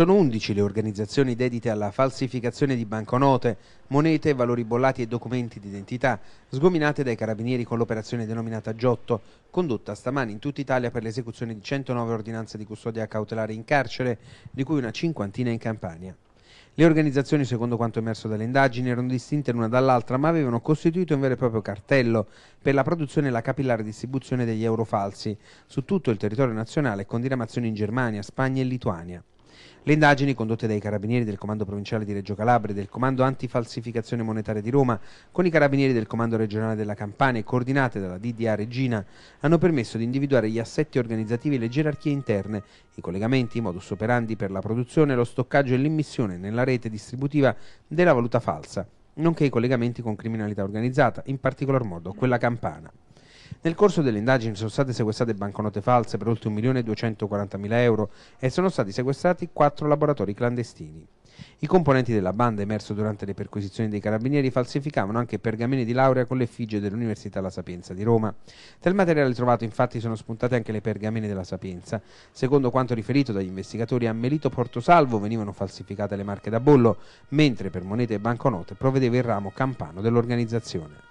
Sono 11 le organizzazioni dedite alla falsificazione di banconote, monete, valori bollati e documenti d'identità, sgominate dai carabinieri con l'operazione denominata Giotto, condotta stamani in tutta Italia per l'esecuzione di 109 ordinanze di custodia cautelare in carcere, di cui una cinquantina in Campania. Le organizzazioni, secondo quanto emerso dalle indagini, erano distinte l'una dall'altra, ma avevano costituito un vero e proprio cartello per la produzione e la capillare distribuzione degli euro falsi su tutto il territorio nazionale con diramazioni in Germania, Spagna e Lituania. Le indagini condotte dai carabinieri del Comando Provinciale di Reggio Calabria e del Comando Antifalsificazione Monetaria di Roma, con i carabinieri del Comando Regionale della Campania e coordinate dalla DDA Regina, hanno permesso di individuare gli assetti organizzativi e le gerarchie interne, i collegamenti, i modus operandi per la produzione, lo stoccaggio e l'immissione nella rete distributiva della valuta falsa, nonché i collegamenti con criminalità organizzata, in particolar modo quella campana. Nel corso delle indagini sono state sequestrate banconote false per oltre 1.240.000 euro e sono stati sequestrati quattro laboratori clandestini. I componenti della banda emerso durante le perquisizioni dei carabinieri falsificavano anche pergamene di laurea con l'effigie dell'Università La Sapienza di Roma. Del materiale trovato infatti sono spuntate anche le pergamene della Sapienza. Secondo quanto riferito dagli investigatori a Melito Portosalvo venivano falsificate le marche da bollo, mentre per monete e banconote provvedeva il ramo campano dell'organizzazione.